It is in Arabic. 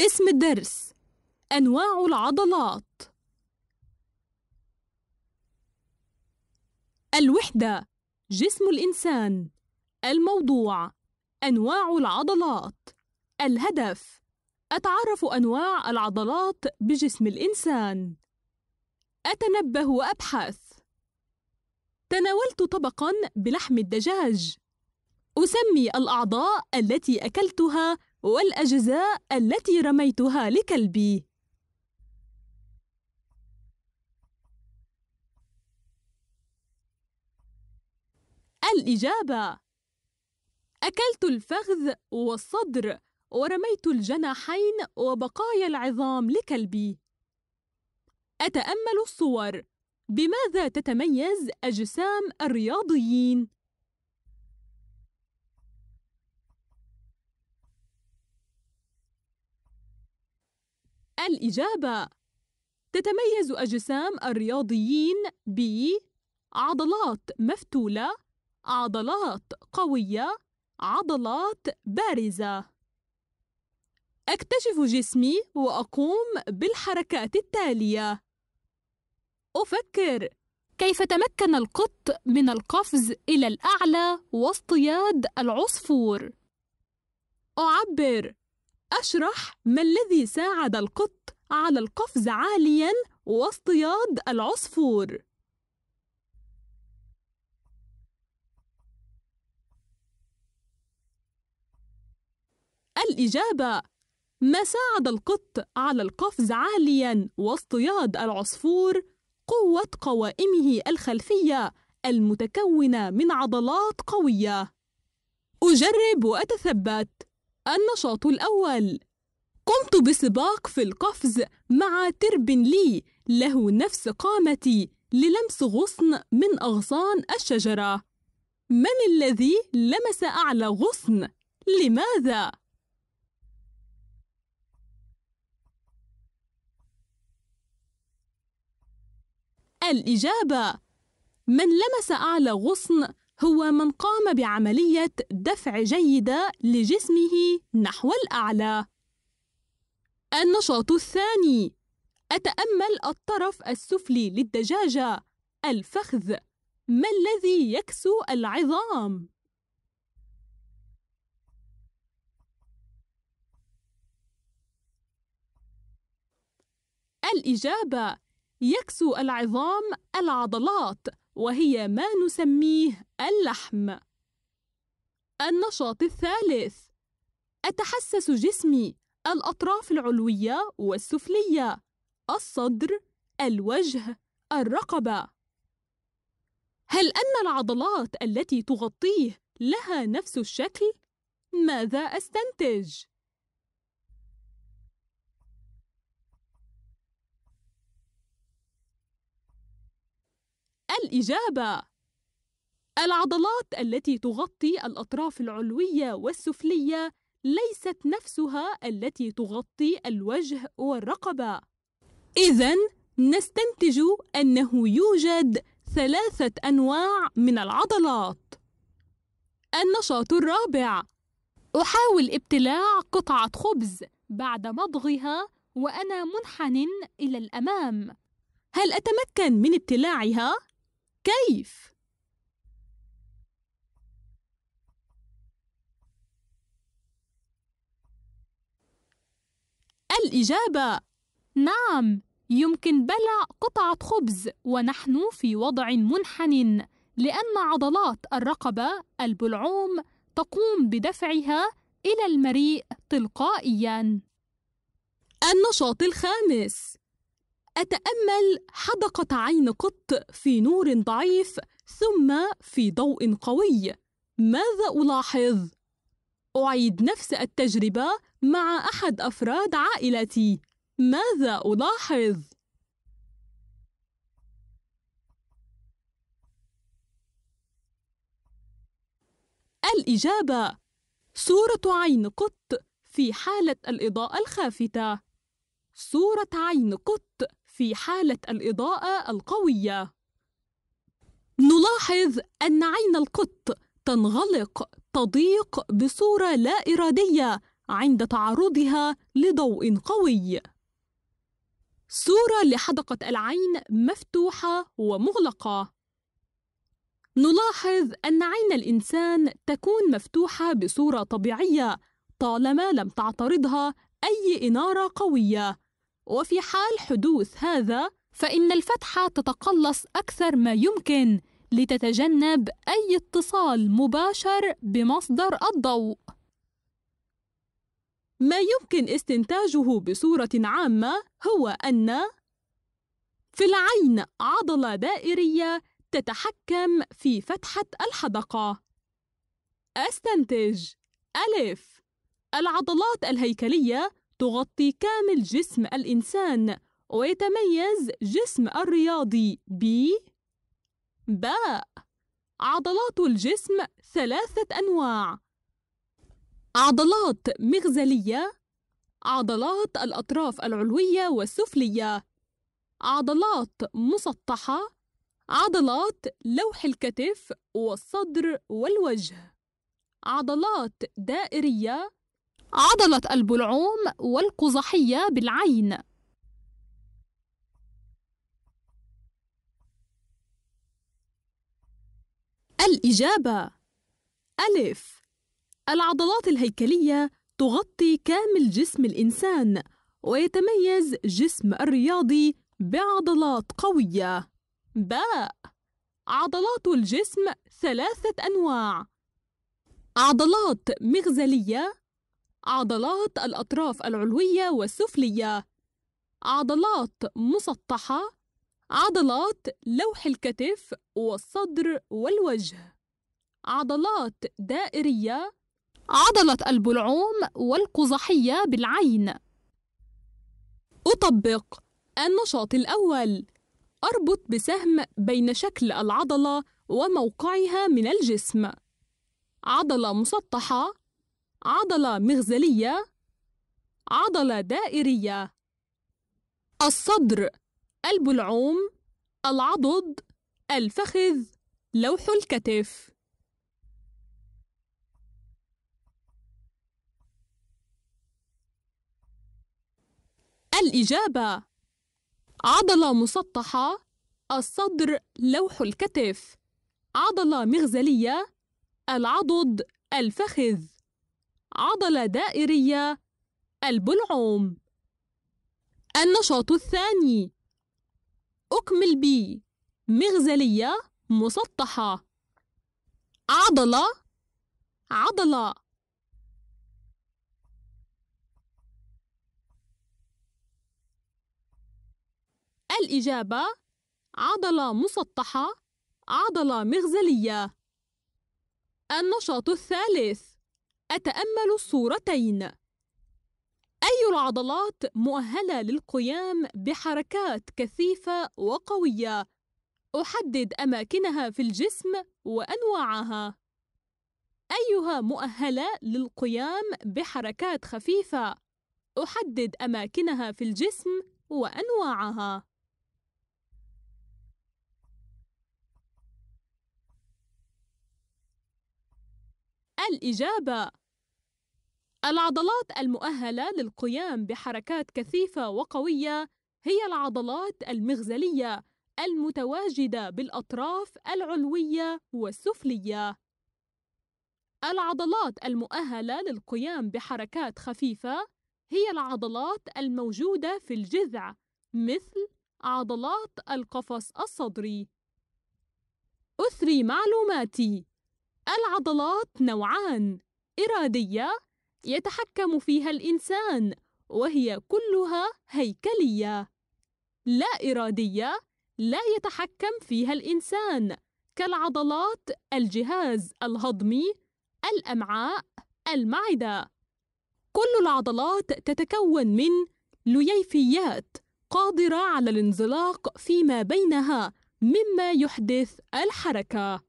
اسم الدرس أنواع العضلات الوحدة جسم الإنسان الموضوع أنواع العضلات الهدف أتعرف أنواع العضلات بجسم الإنسان أتنبه وأبحث تناولت طبقًا بلحم الدجاج أسمي الأعضاء التي أكلتها والأجزاء التي رميتها لكلبي الإجابة أكلت الفخذ والصدر ورميت الجناحين وبقايا العظام لكلبي أتأمل الصور بماذا تتميز أجسام الرياضيين؟ الإجابة تتميز أجسام الرياضيين ب عضلات مفتولة عضلات قوية عضلات بارزة أكتشف جسمي وأقوم بالحركات التالية أفكر كيف تمكن القط من القفز إلى الأعلى واصطياد العصفور أعبر أشرح ما الذي ساعد القط على القفز عاليا واصطياد العصفور الإجابة ما ساعد القط على القفز عاليا واصطياد العصفور قوة قوائمه الخلفية المتكونة من عضلات قوية أجرب وأتثبت النشاط الأول قمت بسباق في القفز مع ترب لي له نفس قامتي للمس غصن من أغصان الشجرة من الذي لمس أعلى غصن؟ لماذا؟ الإجابة من لمس أعلى غصن هو من قام بعملية دفع جيدة لجسمه نحو الأعلى. النشاط الثاني: أتأمل الطرف السفلي للدجاجة، الفخذ. ما الذي يكسو العظام؟ الإجابة: يكسو العظام العضلات. وهي ما نسميه اللحم النشاط الثالث أتحسس جسمي الأطراف العلوية والسفلية الصدر الوجه الرقبة هل أن العضلات التي تغطيه لها نفس الشكل؟ ماذا أستنتج؟ الإجابة العضلات التي تغطي الأطراف العلوية والسفلية ليست نفسها التي تغطي الوجه والرقبة إذا نستنتج أنه يوجد ثلاثة أنواع من العضلات النشاط الرابع أحاول ابتلاع قطعة خبز بعد مضغها وأنا منحن إلى الأمام هل أتمكن من ابتلاعها؟ كيف الإجابة نعم يمكن بلع قطعة خبز ونحن في وضع منحن لأن عضلات الرقبة البلعوم تقوم بدفعها إلى المريء تلقائياً. النشاط الخامس أتأمل حدقة عين قط في نور ضعيف ثم في ضوء قوي ماذا ألاحظ؟ أعيد نفس التجربة مع أحد أفراد عائلتي ماذا ألاحظ؟ الإجابة صورة عين قط في حالة الإضاءة الخافتة صورة عين قط في حالة الإضاءة القوية نلاحظ أن عين القط تنغلق تضيق بصورة لا إرادية عند تعرضها لضوء قوي صورة لحدقة العين مفتوحة ومغلقة نلاحظ أن عين الإنسان تكون مفتوحة بصورة طبيعية طالما لم تعترضها أي إنارة قوية وفي حال حدوث هذا فإن الفتحة تتقلص أكثر ما يمكن لتتجنب أي اتصال مباشر بمصدر الضوء. ما يمكن استنتاجه بصورة عامة هو أن في العين عضلة دائرية تتحكم في فتحة الحدقة. أستنتج ألف العضلات الهيكلية تغطي كامل جسم الإنسان ويتميز جسم الرياضي ب باء عضلات الجسم ثلاثة أنواع عضلات مغزلية عضلات الأطراف العلوية والسفلية عضلات مسطحة عضلات لوح الكتف والصدر والوجه عضلات دائرية عضلة البلعوم والقزحية بالعين الإجابة ألف العضلات الهيكلية تغطي كامل جسم الإنسان ويتميز جسم الرياضي بعضلات قوية باء عضلات الجسم ثلاثة أنواع عضلات مغزلية عضلات الأطراف العلوية والسفلية عضلات مسطحة عضلات لوح الكتف والصدر والوجه عضلات دائرية عضلة البلعوم والقزحية بالعين أطبق النشاط الأول أربط بسهم بين شكل العضلة وموقعها من الجسم عضلة مسطحة عضلة مغزلية عضلة دائرية الصدر البلعوم العضد الفخذ لوح الكتف الإجابة عضلة مسطحة الصدر لوح الكتف عضلة مغزلية العضد الفخذ عضلة دائرية البلعوم النشاط الثاني أكمل بي مغزلية مسطحة عضلة عضلة الإجابة عضلة مسطحة عضلة مغزلية النشاط الثالث أتأمل الصورتين أي العضلات مؤهلة للقيام بحركات كثيفة وقوية؟ أحدد أماكنها في الجسم وأنواعها أيها مؤهلة للقيام بحركات خفيفة؟ أحدد أماكنها في الجسم وأنواعها الإجابة العضلات المؤهلة للقيام بحركات كثيفة وقوية هي العضلات المغزلية المتواجدة بالأطراف العلوية والسفلية. العضلات المؤهلة للقيام بحركات خفيفة هي العضلات الموجودة في الجذع مثل عضلات القفص الصدري. أثري معلوماتي العضلات نوعان إرادية يتحكم فيها الإنسان وهي كلها هيكلية لا إرادية لا يتحكم فيها الإنسان كالعضلات الجهاز الهضمي الأمعاء المعدة كل العضلات تتكون من لييفيات قادرة على الانزلاق فيما بينها مما يحدث الحركة